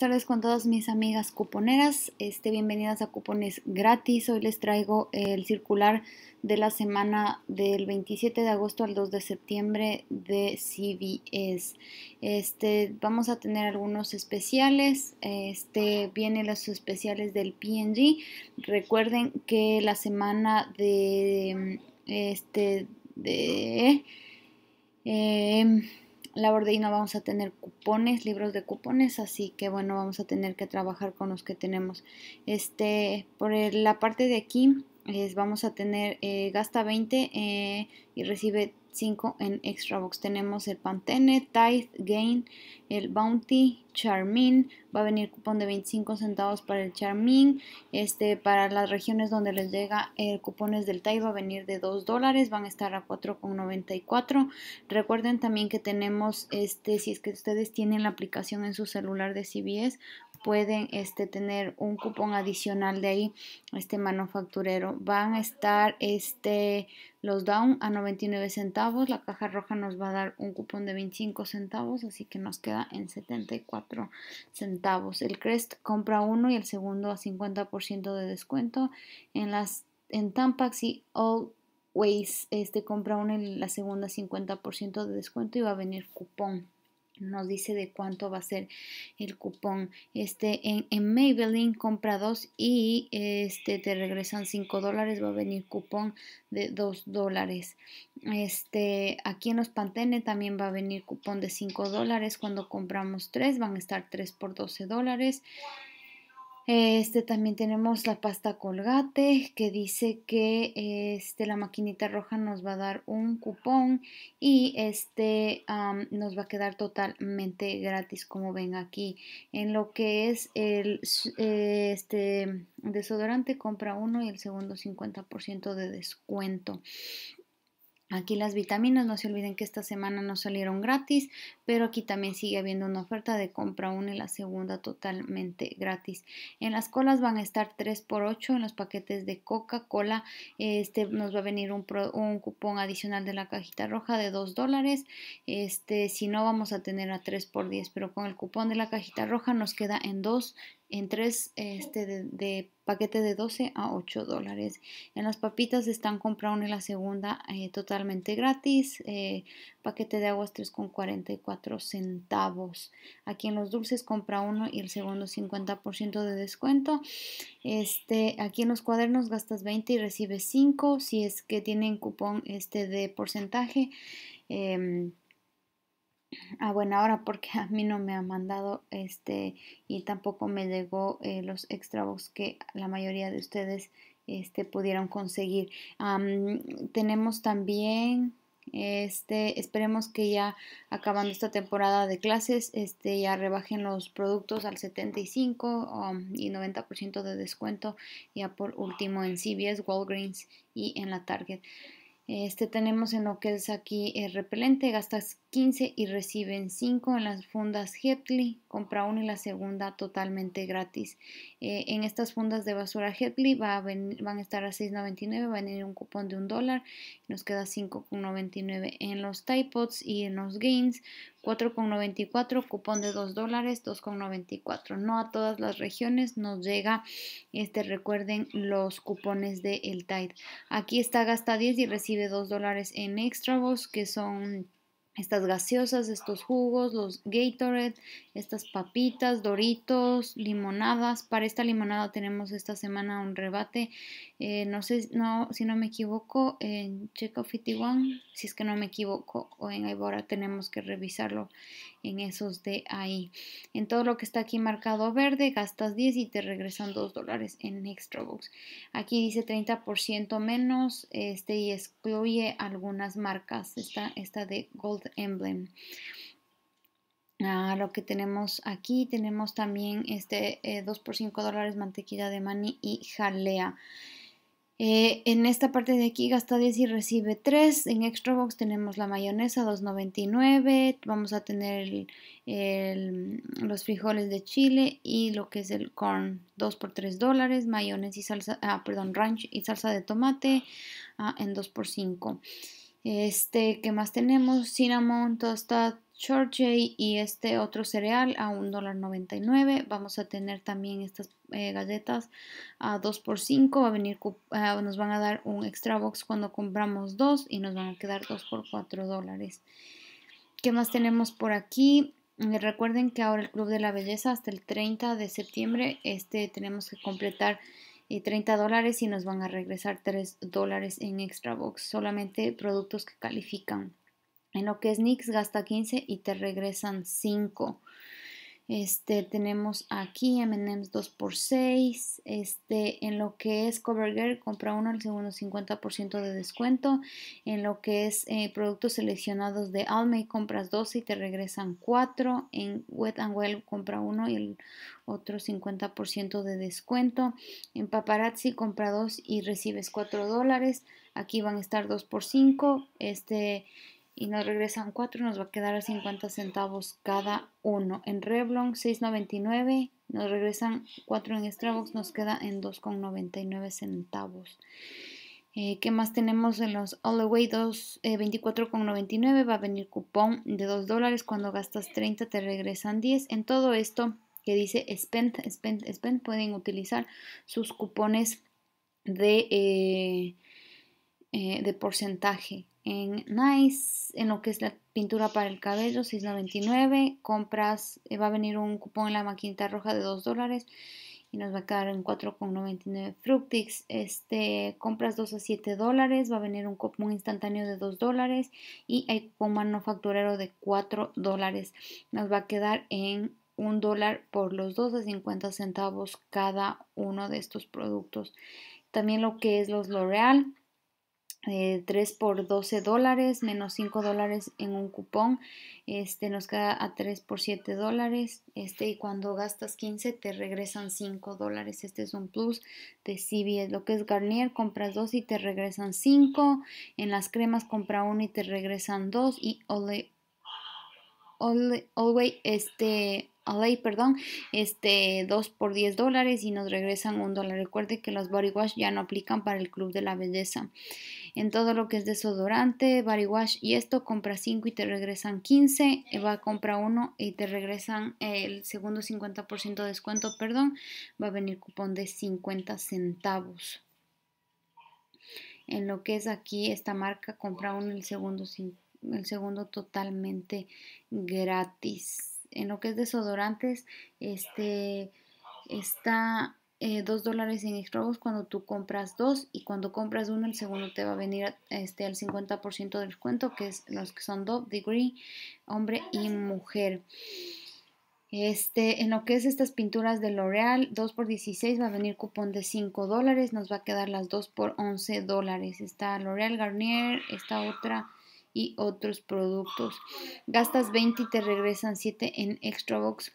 Buenas tardes con todas mis amigas cuponeras. Este, bienvenidas a Cupones Gratis. Hoy les traigo el circular de la semana del 27 de agosto al 2 de septiembre de CVS Este, vamos a tener algunos especiales. Este, vienen los especiales del PNG. Recuerden que la semana de este de eh, la borde y no vamos a tener cupones, libros de cupones, así que bueno, vamos a tener que trabajar con los que tenemos. Este, por la parte de aquí vamos a tener eh, gasta 20 eh, y recibe 5 en extra box. Tenemos el Pantene, Tithe, Gain, el Bounty, Charmin. Va a venir cupón de 25 centavos para el Charmin. Este, para las regiones donde les llega el cupones del Tide va a venir de 2 dólares. Van a estar a 4,94. Recuerden también que tenemos, este, si es que ustedes tienen la aplicación en su celular de CBS, pueden este, tener un cupón adicional de ahí, este manufacturero. Van a estar este, los down a 99 centavos, la caja roja nos va a dar un cupón de 25 centavos, así que nos queda en 74 centavos. El Crest compra uno y el segundo a 50% de descuento en las en Tampax y All este compra uno y la segunda 50% de descuento y va a venir cupón nos dice de cuánto va a ser el cupón. Este en, Maybelline compra dos y este te regresan 5 dólares. Va a venir cupón de 2 dólares. Este aquí en los Pantene también va a venir cupón de 5 dólares. Cuando compramos 3 van a estar 3 por 12 dólares. Este también tenemos la pasta colgate que dice que este, la maquinita roja nos va a dar un cupón y este nos va a quedar totalmente gratis como ven aquí. En lo que es el este, desodorante compra uno y el segundo 50% de descuento. Aquí las vitaminas, no se olviden que esta semana no salieron gratis, pero aquí también sigue habiendo una oferta de compra una y la segunda totalmente gratis. En las colas van a estar 3 por 8 en los paquetes de Coca-Cola. Este nos va a venir un, cupón adicional de la cajita roja de 2 dólares. Este, si no, vamos a tener a 3x10, pero con el cupón de la cajita roja nos queda en 2 en tres este, de, paquete de 12 a 8 dólares. En las papitas están compra una y la segunda eh, totalmente gratis. Eh, paquete de aguas 3,44 centavos. Aquí en los dulces compra uno y el segundo 50% de descuento. Este, aquí en los cuadernos gastas 20 y recibes 5 si es que tienen cupón este, de porcentaje. Em, a ah, buena hora porque a mí no me ha mandado este y tampoco me llegó eh, los extra que la mayoría de ustedes este, pudieron conseguir. tenemos también este, esperemos que ya acabando esta temporada de clases, este, ya rebajen los productos al 75 y 90% um, de descuento ya por último en CVS, Walgreens y en la Target. Este tenemos en lo que es aquí eh, repelente, gastas 15 y reciben 5 en las fundas Headley compra una y la segunda totalmente gratis. Eh, en estas fundas de basura Headley va van a estar a 6.99, va a venir un cupón de un dólar, nos queda 5.99 en los Pods y en los Gains, 4.94, cupón de 2 dólares, 2.94. No a todas las regiones nos llega, este recuerden los cupones de el Tide. Aquí está gasta 10 y recibe recibe 2 dólares en extravos que son estas gaseosas, estos jugos, los Gatorade, estas papitas, doritos, limonadas. Para esta limonada tenemos esta semana un rebate. Eh, no sé no, si no me equivoco, en of 51, si es que no me equivoco, o en Ibora tenemos que revisarlo en esos de ahí. En todo lo que está aquí marcado verde, gastas 10 y te regresan 2 dólares en Extra box. Aquí dice 30% menos este, y excluye algunas marcas. Esta, esta de Gold Emblem. Ah, lo que tenemos aquí, tenemos también este 2 x 5 dólares mantequilla de maní y jalea. Eh, en esta parte de aquí gasta 10 y recibe 3. En Extra Box tenemos la mayonesa 2.99. Vamos a tener los frijoles de chile y lo que es el corn 2 x 3 dólares. Mayonesa y salsa, ah, perdón, ranch y salsa de tomate ah, en 2 x 5. Este, que más tenemos? Cinnamon, Tostad, Shortjay y este otro cereal a $1.99. Vamos a tener también estas eh, galletas a 2 por 5 Va a venir, ah, nos van a dar un extra box cuando compramos dos y nos van a quedar 2 por 4 dólares. ¿Qué más tenemos por aquí? Eh, recuerden que ahora el Club de la Belleza hasta el 30 de septiembre este, tenemos que completar y 30 dólares y nos van a regresar 3 dólares en extra box, solamente productos que califican. En lo que es NYX gasta 15 y te regresan 5. Este, tenemos aquí M&M's 2x6. Este, en lo que es CoverGirl, compra uno al segundo 50% de descuento. En lo que es eh, productos seleccionados de Almay, compras 12 y te regresan cuatro. En Wet and Well, compra uno y el otro 50% de descuento. En Paparazzi, compra dos y recibes 4 dólares. Aquí van a estar 2 x 5. Este y nos regresan 4, nos va a quedar a 50 centavos cada uno. En Revlon 6.99 nos regresan 4 en Starbucks, nos queda en 2.99 centavos. Eh, ¿Qué más tenemos en los All the Way 2, 24.99? Eh, va a venir cupón de 2 dólares. Cuando gastas 30 te regresan 10. En todo esto que dice Spend, Spend, Spend, pueden utilizar sus cupones de, eh, de porcentaje en Nice, en lo que es la pintura para el cabello, $6.99. Compras, eh, va a venir un cupón en la maquinita roja de 2 dólares y nos va a quedar en 4,99. Fructix, este, compras 2 a 7 dólares, va a venir un cupón instantáneo de 2 dólares y hay cupón manufacturero de 4 dólares. Nos va a quedar en un dólar por los dos a 50 centavos cada uno de estos productos. También lo que es los L'Oreal 3 eh, por 12 dólares menos 5 dólares en un cupón este nos queda a 3 por 7 dólares este y cuando gastas 15 te regresan 5 dólares este es un plus de CBS lo que es Garnier compras 2 y te regresan 5 en las cremas compra 1 y te regresan 2 y Olay Olay, este, perdón, 2 este, por 10 dólares y nos regresan 1 dólar. Recuerde que los body wash ya no aplican para el club de la belleza en todo lo que es desodorante, body wash y esto, compra 5 y te regresan 15, eh, va a compra uno y te regresan el segundo 50% de descuento, perdón, va a venir cupón de 50 centavos. En lo que es aquí esta marca, compra uno el segundo, el segundo totalmente gratis. En lo que es desodorantes, este está 2 eh, dólares en box cuando tú compras dos y cuando compras uno el segundo te va a venir este, al 50% del descuento que es los que son Dove, Degree, hombre y mujer. Este, en lo que es estas pinturas de L'Oreal, 2 por 16 va a venir cupón de 5 dólares, nos va a quedar las 2 por 11 dólares. Está L'Oreal Garnier, esta otra y otros productos. Gastas 20 y te regresan 7 en Extra Box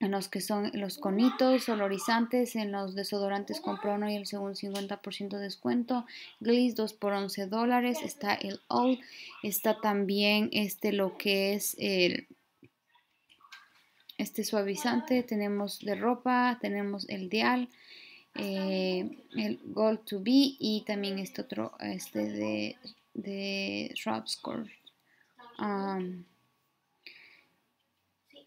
en los que son los conitos, olorizantes, en los desodorantes con prono y el segundo 50% de descuento, Gliss 2 por 11 dólares, está el All. está también este lo que es el este suavizante, tenemos de ropa, tenemos el Dial, eh, el Gold to Be y también este otro, este de, de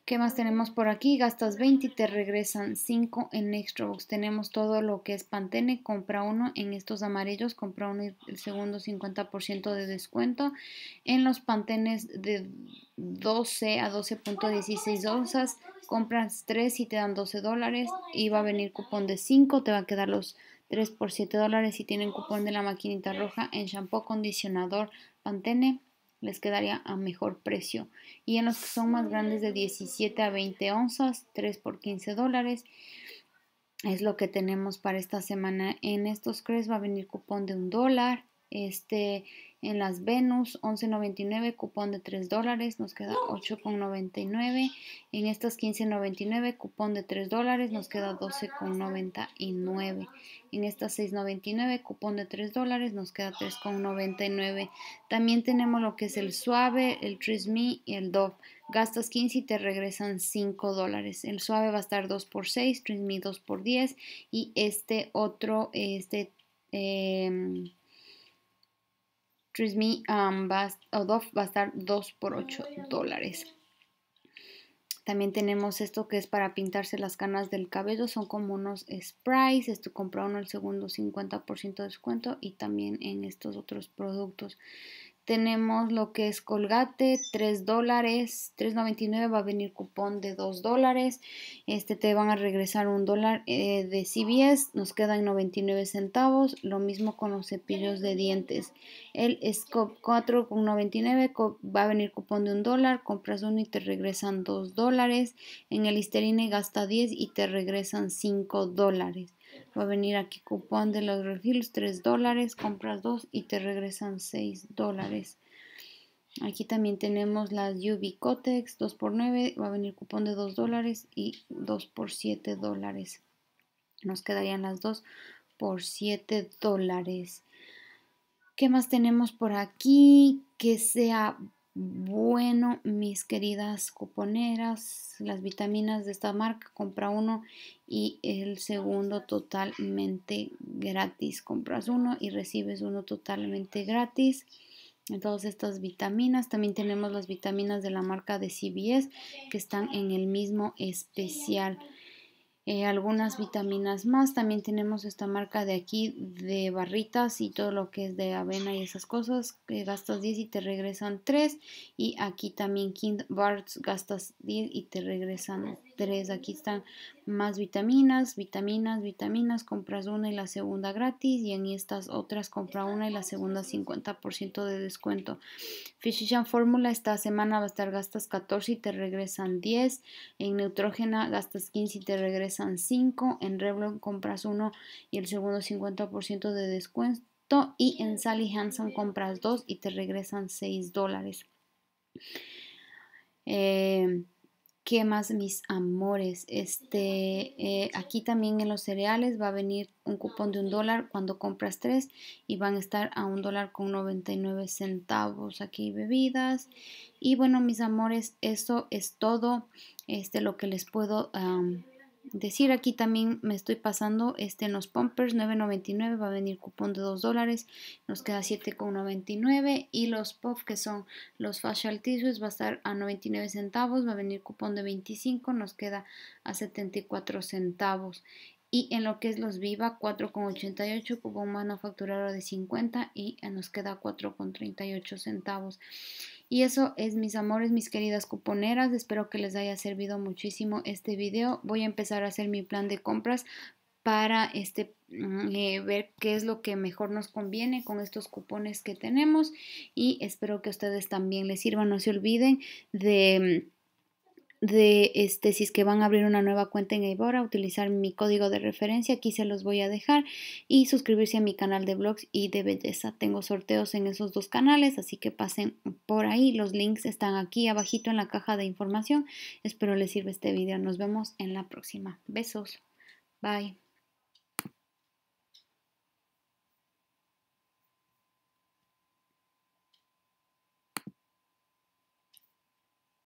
¿Qué más tenemos por aquí? Gastas 20 y te regresan 5 en Box. Tenemos todo lo que es Pantene, compra uno en estos amarillos, compra uno y el segundo 50% de descuento. En los Pantenes de 12 a 12.16 onzas, compras 3 y te dan 12 dólares y va a venir cupón de 5, te va a quedar los 3 por 7 dólares y tienen cupón de la maquinita roja en shampoo, condicionador, Pantene les quedaría a mejor precio. Y en los que son más grandes de 17 a 20 onzas, 3 por 15 dólares. Es lo que tenemos para esta semana. En estos crees va a venir cupón de un dólar. Este en las Venus, 11.99, cupón de 3 dólares, nos queda 8.99. En estas 15.99, cupón de 3 dólares, nos queda 12.99. En estas 6.99, cupón de 3 dólares, nos queda 3.99. También tenemos lo que es el Suave, el Trismi y el Dove. Gastas 15 y te regresan 5 dólares. El Suave va a estar 2 por 6, Trismi 2 por 10 y este otro, este... Em, me um, va, va a estar 2 por 8 dólares. También tenemos esto que es para pintarse las canas del cabello. Son como unos sprays. Esto compra uno el segundo 50% de descuento. Y también en estos otros productos tenemos lo que es colgate, 3 dólares, 3.99 va a venir cupón de 2 dólares. Este te van a regresar un dólar eh, de CBS, nos quedan 99 centavos. Lo mismo con los cepillos de dientes. El Scope 4.99 va a venir cupón de 1 dólar, compras uno y te regresan 2 dólares. En el Listerine gasta 10 y te regresan 5 dólares. Va a venir aquí cupón de los refills, 3 dólares, compras 2 y te regresan 6 dólares. Aquí también tenemos las UV Cotex 2 por 9 va a venir cupón de 2 dólares y 2 por 7 dólares. Nos quedarían las 2 por 7 dólares. ¿Qué más tenemos por aquí? Que sea bueno, mis queridas cuponeras, las vitaminas de esta marca, compra uno y el segundo totalmente gratis. Compras uno y recibes uno totalmente gratis. Todas estas vitaminas, también tenemos las vitaminas de la marca de CBS que están en el mismo especial. Eh, algunas vitaminas más. También tenemos esta marca de aquí de barritas y todo lo que es de avena y esas cosas. Que gastas 10 y te regresan 3. Y aquí también King Bars gastas 10 y te regresan Aquí están más vitaminas, vitaminas, vitaminas. Compras una y la segunda gratis. Y en estas otras compra una y la segunda 50% de descuento. Physician Fórmula esta semana va a estar gastas 14 y te regresan 10. En Neutrógena gastas 15 y te regresan 5. En Revlon compras uno y el segundo 50% de descuento y en Sally Hansen compras dos y te regresan 6 dólares. Eh, Qué más mis amores. Este, eh, aquí también en los cereales va a venir un cupón de un dólar cuando compras tres y van a estar a un dólar con 99 centavos. Aquí bebidas. Y bueno, mis amores, eso es todo este, lo que les puedo decir aquí también me estoy pasando este en los pompers 9.99 va a venir cupón de 2 dólares nos queda 7.99 y los puff que son los facial tissues va a estar a 99 centavos va a venir cupón de 25 nos queda a 74 centavos y en lo que es los Viva 4,88 como un manufacturero de 50 y nos queda 4,38 centavos. Y eso es mis amores, mis queridas cuponeras, espero que les haya servido muchísimo este video. Voy a empezar a hacer mi plan de compras para este mm, eh, ver qué es lo que mejor nos conviene con estos cupones que tenemos y espero que a ustedes también les sirvan. No se olviden de mm, de este, si es que van a abrir una nueva cuenta en ebora utilizar mi código de referencia, aquí se los voy a dejar, y suscribirse a mi canal de blogs y de belleza. Tengo sorteos en esos dos canales, así que pasen por ahí, los links están aquí abajito en la caja de información. Espero les sirva este video, nos vemos en la próxima. Besos, bye.